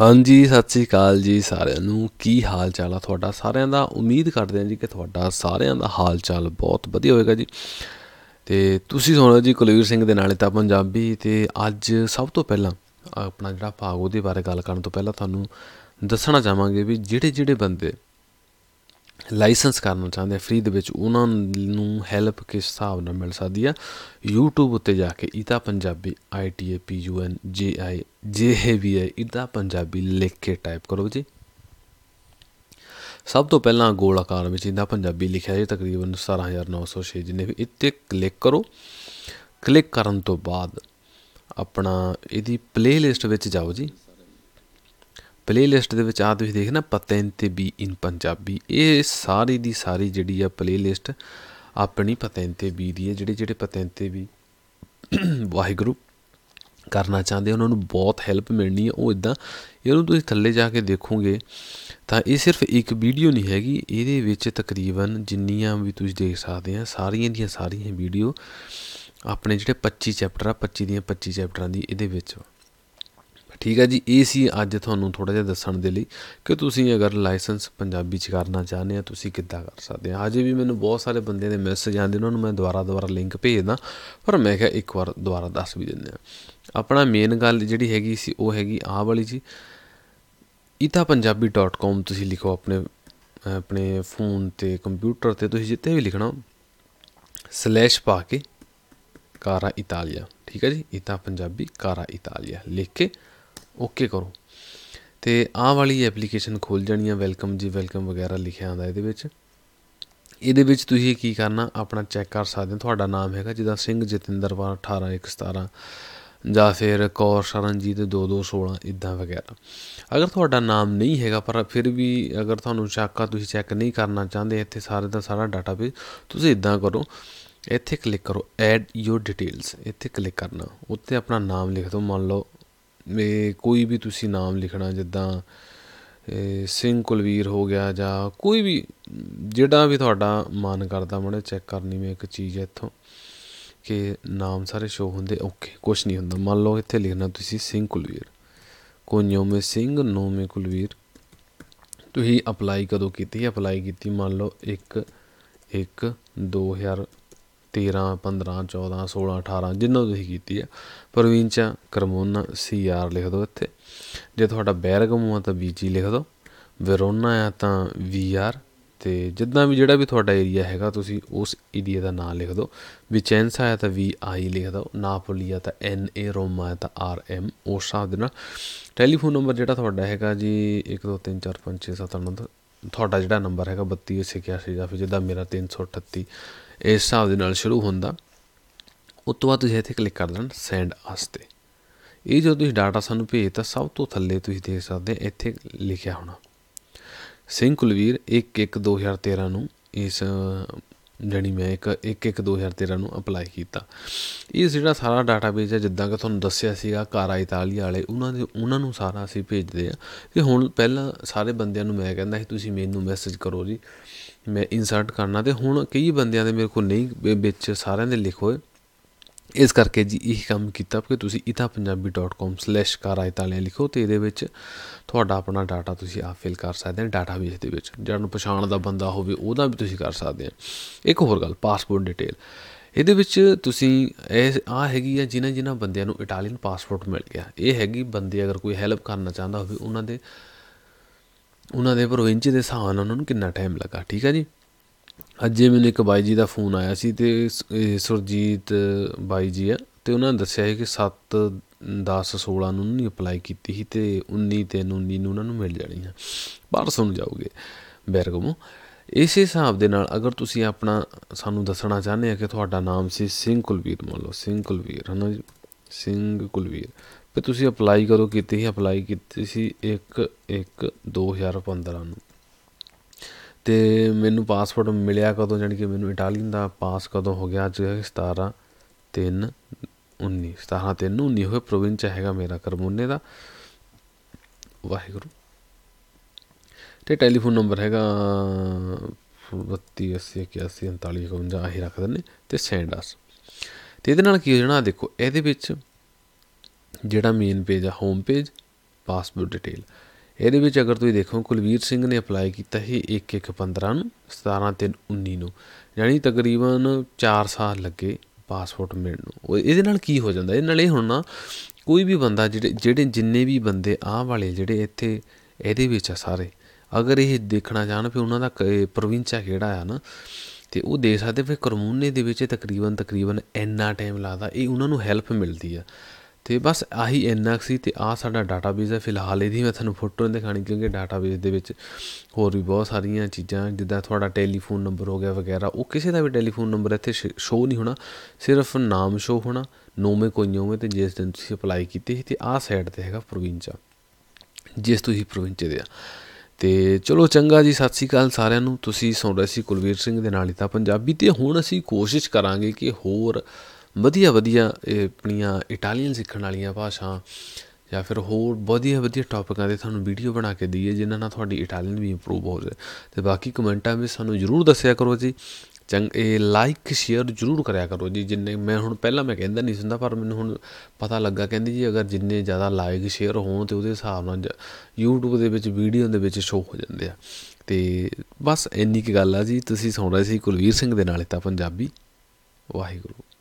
ਹਾਂਜੀ ਸਤਿ ਸ੍ਰੀ ਅਕਾਲ ਜੀ ਸਾਰਿਆਂ ਨੂੰ ਕੀ ਹਾਲ ਚਾਲ ਆ ਤੁਹਾਡਾ ਸਾਰਿਆਂ ਦਾ ਉਮੀਦ ਕਰਦੇ ਹਾਂ ਜੀ ਕਿ ਤੁਹਾਡਾ ਸਾਰਿਆਂ ਦਾ ਹਾਲ ਚਾਲ ਬਹੁਤ ਵਧੀਆ ਹੋਵੇਗਾ ਜੀ ਤੇ ਤੁਸੀਂ ਸੁਣੋ ਜੀ ਕੁਲਵੀਰ ਸਿੰਘ ਦੇ ਨਾਲੇ ਤਾਂ ਪੰਜਾਬੀ ਤੇ ਅੱਜ ਸਭ ਤੋਂ ਪਹਿਲਾਂ ਆਪਣਾ ਜਿਹੜਾ ਭਾਗ ਉਹਦੇ ਬਾਰੇ ਗੱਲ ਕਰਨ ਤੋਂ ਪਹਿਲਾਂ ਤੁਹਾਨੂੰ ਦੱਸਣਾ ਚਾਹਾਂਗੇ ਵੀ ਜਿਹੜੇ ਜਿਹੜੇ ਬੰਦੇ ਲਾਇਸੈਂਸ ਕਰਨਾ ਚਾਹੁੰਦੇ ਫ੍ਰੀ ਦੇ ਵਿੱਚ ਉਹਨਾਂ ਨੂੰ ਹੈਲਪ ਕਿਸ ਹਿਸਾਬ ਨਾਲ ਮਿਲ ਸਕਦੀ ਆ YouTube ਉੱਤੇ ਜਾ ਕੇ ਇਤਾ Punjabi ITAPUNJI JI JHVI ਇਤਾ Punjabi ਲਿਖ ਕੇ ਟਾਈਪ ਕਰੋ ਜੀ ਸਭ ਤੋਂ ਪਹਿਲਾਂ ਗੋਲ ਆਕਾਰ ਵਿੱਚ ਇਹਦਾ ਪੰਜਾਬੀ ਲਿਖਿਆ ਜੀ ਤਕਰੀਬਨ 17906 ਜਿੰਨੇ ਵੀ ਇੱਥੇ ਕਲਿੱਕ ਕਰੋ ਕਲਿੱਕ ਕਰਨ ਤੋਂ ਬਾਅਦ ਆਪਣਾ ਇਹਦੀ ਪਲੇਲਿਸਟ ਵਿੱਚ ਜਾਓ ਜੀ ਪਲੇਲਿਸਟ ਦੇ ਵਿੱਚ ਆ ਤੁਸੀਂ ਦੇਖਣਾ ਪਤੈਨ ਤੇ ਬੀ ਇਨ ਪੰਜਾਬੀ ਇਹ ਸਾਰੀ ਦੀ ਸਾਰੀ ਜਿਹੜੀ ਆ ਪਲੇਲਿਸਟ ਆਪਣੀ ਪਤੈਨ ਤੇ ਬੀ ਦੀ ਹੈ ਜਿਹੜੇ ਜਿਹੜੇ ਪਤੈਨ ਤੇ ਵੀ ਵਾਹਿਗੁਰੂ ਕਰਨਾ ਚਾਹੁੰਦੇ ਉਹਨਾਂ ਨੂੰ ਬਹੁਤ ਹੈਲਪ ਮਿਲਣੀ ਹੈ ਉਹ ਇਦਾਂ ਇਹਨੂੰ ਤੁਸੀਂ ਥੱਲੇ ਜਾ ਕੇ ਦੇਖੋਗੇ ਤਾਂ ਇਹ ਸਿਰਫ ਇੱਕ ਵੀਡੀਓ ਨਹੀਂ ਹੈਗੀ ਇਹਦੇ ਵਿੱਚ ਤਕਰੀਬਨ ਜਿੰਨੀਆਂ ਵੀ ਤੁਸੀਂ ਦੇਖ ਸਕਦੇ ਆ ਸਾਰੀਆਂ ਦੀਆਂ ਸਾਰੀਆਂ ਵੀਡੀਓ ਆਪਣੇ ਜਿਹੜੇ 25 ਚੈਪਟਰ ਆ 25 ਦੀਆਂ 25 ਚੈਪਟਰਾਂ ਦੀ ਇਹਦੇ ਵਿੱਚ ਠੀਕ ਹੈ ਜੀ ਇਹ ਸੀ ਅੱਜ ਤੁਹਾਨੂੰ ਥੋੜਾ ਜਿਹਾ ਦੱਸਣ ਦੇ ਲਈ ਕਿ ਤੁਸੀਂ ਅਗਰ ਲਾਇਸੈਂਸ ਪੰਜਾਬੀ ਚ ਕਰਨਾ ਚਾਹੁੰਦੇ ਆ ਤੁਸੀਂ ਕਿੱਦਾਂ ਕਰ ਸਕਦੇ ਆ ਹਜੇ ਵੀ ਮੈਨੂੰ ਬਹੁਤ ਸਾਰੇ ਬੰਦੇ ਦੇ ਮੈਸੇਜ ਆਉਂਦੇ ਉਹਨਾਂ ਨੂੰ ਮੈਂ ਦੁਬਾਰਾ ਦੁਬਾਰਾ ਲਿੰਕ ਭੇਜਦਾ ਪਰ ਮੈਂ ਕਿਹਾ ਇੱਕ ਵਾਰ ਦੁਬਾਰਾ ਦੱਸ ਵੀ ਦਿੰਦੇ ਆ ਆਪਣਾ ਮੇਨ ਗੱਲ ਜਿਹੜੀ ਹੈਗੀ ਸੀ ਉਹ ਹੈਗੀ ਆਹ ਵਾਲੀ ਜੀ itapunjabi.com ਤੁਸੀਂ ਲਿਖੋ ਆਪਣੇ ਆਪਣੇ ਫੋਨ ਤੇ ਕੰਪਿਊਟਰ ਤੇ ਤੁਸੀਂ ਜਿੱਥੇ ਵੀ ਲਿਖਣਾ ਸਲੈਸ਼ ਪਾ ਕੇ ਕਾਰਾ ਇਟਾਲੀਆ ਠੀਕ ਹੈ ਜੀ ਇਤਾ ਪੰਜਾਬੀ ਕਾਰਾ ਇਟਾਲੀਆ ਲਿਖ ਕੇ ਓਕੇ ਕਰੋ ਤੇ ਆਹ ਵਾਲੀ ਐਪਲੀਕੇਸ਼ਨ ਖੋਲ ਜਾਣੀ ਆ ਵੈਲਕਮ ਜੀ ਵੈਲਕਮ ਵਗੈਰਾ ਲਿਖਿਆ ਆਂਦਾ ਇਹਦੇ ਵਿੱਚ ਇਹਦੇ ਵਿੱਚ ਤੁਸੀਂ ਕੀ ਕਰਨਾ ਆਪਣਾ ਚੈੱਕ ਕਰ ਸਕਦੇ ਹੋ ਤੁਹਾਡਾ ਨਾਮ ਹੈਗਾ ਜਿੱਦਾਂ ਸਿੰਘ ਜਤਿੰਦਰ ਵਾਰ 18 17 ਜਾਂ ਫਿਰ ਕੌਰ ਸ਼ਰਨਜੀਤ 2216 ਇਦਾਂ ਵਗੈਰਾ ਅਗਰ ਤੁਹਾਡਾ ਨਾਮ ਨਹੀਂ ਹੈਗਾ ਪਰ ਫਿਰ ਵੀ ਅਗਰ ਤੁਹਾਨੂੰ ਸ਼ੱਕ ਆ ਤੁਸੀਂ ਚੈੱਕ ਨਹੀਂ ਕਰਨਾ ਚਾਹੁੰਦੇ ਇੱਥੇ ਸਾਰੇ ਦਾ ਸਾਰਾ ਡਾਟਾਬੇਸ ਤੁਸੀਂ ਇਦਾਂ ਕਰੋ ਇੱਥੇ ਕਲਿੱਕ ਕਰੋ ਐਡ ਯੂਰ ਡਿਟੇਲਸ ਇੱਥੇ ਕਲਿੱਕ ਕਰਨਾ ਉੱਤੇ ਆਪਣਾ ਨਾਮ ਲਿਖ ਦਿਓ ਮੰਨ ਲਓ ਮੇ ਕੋਈ ਵੀ ਤੁਸੀਂ ਨਾਮ ਲਿਖਣਾ ਜਿੱਦਾਂ ਸਿੰਘ ਕੁਲਵੀਰ ਹੋ ਗਿਆ ਜਾਂ ਕੋਈ ਵੀ ਜਿਹੜਾ ਵੀ ਤੁਹਾਡਾ ਮਨ ਕਰਦਾ ਮੜੇ ਚੈੱਕ ਕਰਨੀ ਮੈਂ ਇੱਕ ਚੀਜ਼ ਹੈ ਇੱਥੋਂ ਕਿ ਨਾਮ ਸਾਰੇ ਸ਼ੋ ਹੁੰਦੇ ਓਕੇ ਕੁਝ ਨਹੀਂ ਹੁੰਦਾ ਮੰਨ ਲਓ ਇੱਥੇ ਲਿਖਣਾ ਤੁਸੀਂ ਸਿੰਘ ਕੁਲਵੀਰ ਕੋਨਿਓ ਮੇ ਸਿੰਘ ਨੋ ਮੇ ਕੁਲਵੀਰ ਤੁਸੀਂ ਅਪਲਾਈ ਕਦੋਂ ਕੀਤੀ ਅਪਲਾਈ ਕੀਤੀ ਮੰਨ ਲਓ 1 1 2000 13 15 14 16 18 ਜਿੰਨਾ ਤੁਸੀਂ ਕੀਤੀ ਆ ਪ੍ਰਵਿੰਚਾ ਕਰਮੋਨਾ ਸੀ ਆਰ ਲਿਖ ਦਿਓ ਇੱਥੇ ਜੇ ਤੁਹਾਡਾ ਬੈਰਗਮੋ ਆ ਤਾਂ ਵੀ ਜੀ ਲਿਖ ਦਿਓ ਵੈਰੋਨਾ ਆ ਤਾਂ ਵੀ ਆਰ ਤੇ ਜਿੱਦਾਂ ਵੀ ਜਿਹੜਾ ਵੀ ਤੁਹਾਡਾ ਏਰੀਆ ਹੈਗਾ ਤੁਸੀਂ ਉਸ ਏਰੀਆ ਦਾ ਨਾਮ ਲਿਖ ਦਿਓ ਵਿਚੈਂਸਾ ਆ ਤਾਂ ਵੀ ਆਈ ਲਿਖ ਦਿਓ ਨਾਪੋਲੀ ਆ ਤਾਂ ਐਨ ਏ ਰੋਮਾ ਆ ਤਾਂ ਆਰ ਐਮ ਉਸ ਸਾਹ ਦੇ ਨਾਲ ਟੈਲੀਫੋਨ ਨੰਬਰ ਜਿਹੜਾ ਤੁਹਾਡਾ ਹੈਗਾ ਜੀ 1 2 3 4 5 6 7 8 ਤੁਹਾਡਾ ਜਿਹੜਾ ਨੰਬਰ ਹੈਗਾ 3281 ਜਾਂ ਫਿਰ ਜਿੱਦਾਂ ਮੇਰਾ 338 ਇਸ ਹਿਸਾਬ ਦੇ ਨਾਲ ਸ਼ੁਰੂ ਹੁੰਦਾ ਉਸ ਤੋਂ ਬਾਅਦ ਤੁਸੀਂ ਇੱਥੇ ਕਲਿੱਕ ਕਰ ਦੇਣਾ ਸੈਂਡ ਆਸਤੇ ਇਹ ਜੋ ਤੁਸੀਂ ਡਾਟਾ ਸਾਨੂੰ ਭੇਜਤਾ ਸਭ ਤੋਂ ਥੱਲੇ ਤੁਸੀਂ ਦੇਖ ਸਕਦੇ ਇੱਥੇ ਲਿਖਿਆ ਹੋਣਾ ਸਿੰਘ ਕੁਲਵੀਰ 1-1-2013 ਨੂੰ ਇਸ ਜਣੀ ਮੈਂ ਇੱਕ 1 2013 ਨੂੰ ਅਪਲਾਈ ਕੀਤਾ ਇਹ ਜਿਹੜਾ ਸਾਰਾ ਡਾਟਾਬੇਸ ਹੈ ਜਿੱਦਾਂ ਕਿ ਤੁਹਾਨੂੰ ਦੱਸਿਆ ਸੀਗਾ ਕਾਰਾ ਇਤਾਲੀਆ ਵਾਲੇ ਉਹਨਾਂ ਦੇ ਉਹਨਾਂ ਨੂੰ ਸਾਰਾ ਅਸੀਂ ਭੇਜਦੇ ਆ ਕਿ ਹੁਣ ਪਹਿਲਾਂ ਸਾਰੇ ਬੰਦਿਆਂ ਨੂੰ ਮੈਂ ਕਹਿੰਦਾ ਸੀ ਤੁਸੀਂ ਮੈਨੂੰ ਮੈਸੇਜ ਕਰੋ ਜੀ ਮੈਂ ਇਨਸਰਟ ਕਰਨਾ ਤੇ ਹੁਣ ਕਈ ਬੰਦਿਆਂ ਦੇ ਮੇਰੇ ਕੋਲ ਨਹੀਂ ਵਿੱਚ ਸਾਰਿਆਂ ਦੇ ਲਿਖੋ ਇਸ ਕਰਕੇ ਜੀ ਇਹ ਕੰਮ ਕੀਤਾ ਕਿ ਤੁਸੀਂ itapunjabicom karaitalia ਲਿਖੋ ਤੇ ਇਹਦੇ ਵਿੱਚ ਤੁਹਾਡਾ ਆਪਣਾ ਡਾਟਾ ਤੁਸੀਂ ਆਪ ਫਿਲ ਕਰ ਸਕਦੇ ਹੋ ਡਾਟਾਬੇਸ ਦੇ ਵਿੱਚ ਜਿਹੜਾ ਨੂੰ ਪਛਾਣ ਦਾ ਬੰਦਾ ਹੋਵੇ ਉਹਦਾ ਵੀ ਤੁਸੀਂ ਕਰ ਸਕਦੇ ਹੋ ਇੱਕ ਹੋਰ ਗੱਲ ਪਾਸਪੋਰਟ ਡਿਟੇਲ ਇਹਦੇ ਵਿੱਚ ਤੁਸੀਂ ਇਹ ਆ ਹੈਗੀ ਆ ਜਿਨ੍ਹਾਂ ਜਿਨ੍ਹਾਂ ਬੰਦਿਆਂ ਨੂੰ ਇਟਾਲੀਅਨ ਪਾਸਪੋਰਟ ਮਿਲ ਗਿਆ ਇਹ ਹੈਗੀ ਬੰਦੇ ਅਗਰ ਕੋਈ ਹੈਲਪ ਕਰਨਾ ਚਾਹੁੰਦਾ ਹੋਵੇ ਉਹਨਾਂ ਦੇ ਉਹਨਾਂ ਦੇ ਪ੍ਰੋਵਿੰਸ ਦੇ ਹਿਸਾਬ ਨਾਲ ਉਹਨਾਂ ਨੂੰ ਕਿੰਨਾ ਟਾਈਮ ਲੱਗਾ ਠੀਕ ਹੈ ਜੀ ਅੱਜੇ ਮੈਨੂੰ ਇੱਕ ਬਾਈ ਜੀ ਦਾ ਫੋਨ ਆਇਆ ਸੀ ਤੇ ਸੁਰਜੀਤ ਬਾਈ ਜੀ ਆ ਤੇ ਉਹਨਾਂ ਨੇ ਦੱਸਿਆ ਕਿ 7 10 16 ਨੂੰ ਨਹੀਂ ਅਪਲਾਈ ਕੀਤੀ ਸੀ ਤੇ 19 ਤੇ 19 ਨੂੰ ਉਹਨਾਂ ਨੂੰ ਮਿਲ ਜਾਣੀ ਆ ਬਾਹਰ ਸੁਣ ਜਾਓਗੇ ਬੈਰਗਮੋ ਇਸੇ ਹਿਸਾਬ ਦੇ ਨਾਲ ਅਗਰ ਤੁਸੀਂ ਆਪਣਾ ਸਾਨੂੰ ਦੱਸਣਾ ਚਾਹੁੰਦੇ ਆ ਕਿ ਤੁਹਾਡਾ ਨਾਮ ਸੀ ਸਿੰਘ ਕੁਲਵੀਰ ਮੰਨ ਲਓ ਸਿੰਘ ਕੁਲਵੀਰ ਹਨਾ ਸਿੰਘ ਕੁਲਵੀਰ ਤੇ ਤੁਸੀਂ ਅਪਲਾਈ ਕਰੋ ਕੀਤੀ ਸੀ ਅਪਲਾਈ ਕੀਤੀ ਸੀ 1 1 2015 ਨੂੰ ਤੇ ਮੈਨੂੰ ਪਾਸਪੋਰਟ ਮਿਲਿਆ ਕਦੋਂ ਜਾਨੀ ਕਿ ਮੈਨੂੰ ਇਟਾਲੀਅਨ ਦਾ ਪਾਸ ਕਦੋਂ ਹੋ ਗਿਆ ਅੱਜ 17 3 19 17 3 19 ਹੋਏ ਪ੍ਰੋਵਿੰਸ ਹੈਗਾ ਮੇਰਾ ਕਰਮੋਨੇ ਦਾ ਵਾਹਿਗੁਰੂ ਤੇ ਟੈਲੀਫੋਨ ਨੰਬਰ ਹੈਗਾ 32 80 81 ਆਹੀ ਰੱਖ ਦਿੰਨੇ ਤੇ ਸੈਂਡ ਅਸ ਤੇ ਇਹਦੇ ਨਾਲ ਕੀ ਹੋ ਜਾਣਾ ਦੇਖੋ ਇਹਦੇ ਵਿੱਚ ਜਿਹੜਾ ਮੇਨ ਪੇਜ ਆ ਹੋਮ ਪੇਜ ਪਾਸਪੋਰਟ ਡਿਟੇਲ ਇਹਦੇ ਵਿੱਚ ਅਗਰ ਤੁਸੀਂ ਦੇਖੋ ਕੁਲਵੀਰ ਸਿੰਘ ਨੇ ਅਪਲਾਈ ਕੀਤਾ ਸੀ 1115 ਨੂੰ 17319 ਨੂੰ ਯਾਨੀ ਤਕਰੀਬਨ 4 ਸਾਲ ਲੱਗੇ ਪਾਸਪੋਰਟ ਮਿਲਣ ਨੂੰ ਇਹਦੇ ਨਾਲ ਕੀ ਹੋ ਜਾਂਦਾ ਇਹ ਨਾਲ ਇਹ ਹੁਣ ਨਾ ਕੋਈ ਵੀ ਬੰਦਾ ਜਿਹੜੇ ਜਿਹੜੇ ਜਿੰਨੇ ਵੀ ਬੰਦੇ ਆਹ ਵਾਲੇ ਜਿਹੜੇ ਇੱਥੇ ਇਹਦੇ ਵਿੱਚ ਆ ਸਾਰੇ ਅਗਰ ਇਹ ਦੇਖਣਾ ਚਾਹਣ ਫਿਰ ਉਹਨਾਂ ਦਾ ਪ੍ਰੋਵਿੰਸ ਆ ਕਿਹੜਾ ਆ ਨਾ ਤੇ ਉਹ ਦੇਖ ਸਕਦੇ ਫਿਰ ਕਰਮੂਨੇ ਦੇ ਵਿੱਚ ਤਕਰੀਬਨ ਤਕਰੀਬਨ ਇੰਨਾ ਟਾਈਮ ਲੱਗਦਾ ਇਹ ਉਹਨਾਂ ਨੂੰ ਹੈਲਪ ਮਿਲਦੀ ਆ ਤੇ ਬਸ ਆਹੀ ਇੰਨਾ ਸੀ ਤੇ ਆ ਸਾਡਾ ਡਾਟਾਬੇਸ ਹੈ ਫਿਲਹਾਲ ਇਹਦੀ ਮੈਂ ਤੁਹਾਨੂੰ ਫੋਟੋ ਦਿਖਾਣੀ ਕਿਉਂਕਿ ਡਾਟਾਬੇਸ ਦੇ ਵਿੱਚ ਹੋਰ ਵੀ ਬਹੁਤ ਸਾਰੀਆਂ ਚੀਜ਼ਾਂ ਜਿੱਦਾਂ ਤੁਹਾਡਾ ਟੈਲੀਫੋਨ ਨੰਬਰ ਹੋ ਗਿਆ ਵਗੈਰਾ ਉਹ ਕਿਸੇ ਦਾ ਵੀ ਟੈਲੀਫੋਨ ਨੰਬਰ ਇੱਥੇ ਸ਼ੋ ਨਹੀਂ ਹੋਣਾ ਸਿਰਫ ਨਾਮ ਸ਼ੋ ਹੋਣਾ ਨੋਮੇ ਹੋਵੇ ਤੇ ਜਿਸ ਦਿਨ ਤੁਸੀਂ ਅਪਲਾਈ ਕੀਤੀ ਸੀ ਤੇ ਆ ਸਾਈਡ ਤੇ ਹੈਗਾ ਪ੍ਰੋਵਿੰਸ ਜਿਸ ਤੁਸੀਂ ਪ੍ਰੋਵਿੰਸ ਦੇ ਆ ਤੇ ਚਲੋ ਚੰਗਾ ਜੀ ਸਤਿ ਸ੍ਰੀ ਅਕਾਲ ਸਾਰਿਆਂ ਨੂੰ ਤੁਸੀਂ ਸੁਣ ਰਹੇ ਸੀ ਕੁਲਵੀਰ ਸਿੰਘ ਦੇ ਨਾਲ ਹੀ ਤਾਂ ਪੰਜਾਬੀ ਤੇ ਹੁਣ ਅਸੀਂ ਕੋਸ਼ਿਸ਼ ਕਰਾਂਗੇ ਕਿ ਹੋਰ ਵਧੀਆ ਵਧੀਆ ਆਪਣੀਆਂ ਇਟਾਲੀਅਨ ਸਿੱਖਣ ਵਾਲੀਆਂ ਭਾਸ਼ਾ ਜਾਂ ਫਿਰ ਹੋਰ ਵਧੀਆ ਵਧੀਆ ਟੌਪਿਕਾਂ ਦੇ ਤੁਹਾਨੂੰ ਵੀਡੀਓ ਬਣਾ ਕੇ ਦਈਏ ਜਿਨ੍ਹਾਂ ਨਾਲ ਤੁਹਾਡੀ ਇਟਾਲੀਅਨ ਵੀ ਇੰਪਰੂਵ ਹੋ ਜਾਵੇ ਤੇ ਬਾਕੀ ਕਮੈਂਟਾਂ ਵਿੱਚ ਸਾਨੂੰ ਜ਼ਰੂਰ ਦੱਸਿਆ ਕਰੋ ਜੀ ਚੰਗ ਇਹ ਲਾਈਕ ਸ਼ੇਅਰ ਜ਼ਰੂਰ ਕਰਿਆ ਕਰੋ ਜੀ ਜਿੰਨੇ ਮੈਂ ਹੁਣ ਪਹਿਲਾਂ ਮੈਂ ਕਹਿੰਦਾ ਨਹੀਂ ਸੁਣਦਾ ਪਰ ਮੈਨੂੰ ਹੁਣ ਪਤਾ ਲੱਗਾ ਕਹਿੰਦੀ ਜੀ ਅਗਰ ਜਿੰਨੇ ਜ਼ਿਆਦਾ ਲਾਈਕ ਸ਼ੇਅਰ ਹੋਣ ਤੇ ਉਹਦੇ ਹਿਸਾਬ ਨਾਲ YouTube ਦੇ ਵਿੱਚ ਵੀਡੀਓ ਦੇ ਵਿੱਚ ਸ਼ੋਅ ਹੋ ਜਾਂਦੇ ਆ ਤੇ ਬਸ ਇੰਨੀ ਕੀ ਗੱਲ ਆ ਜੀ ਤੁਸੀਂ ਸੁਣ ਰਹੇ ਸੀ ਕੁਲਵੀਰ ਸਿੰਘ ਦੇ ਨਾਲ ਤਾਂ ਪੰਜਾਬੀ ਵਾਹਿਗੁਰੂ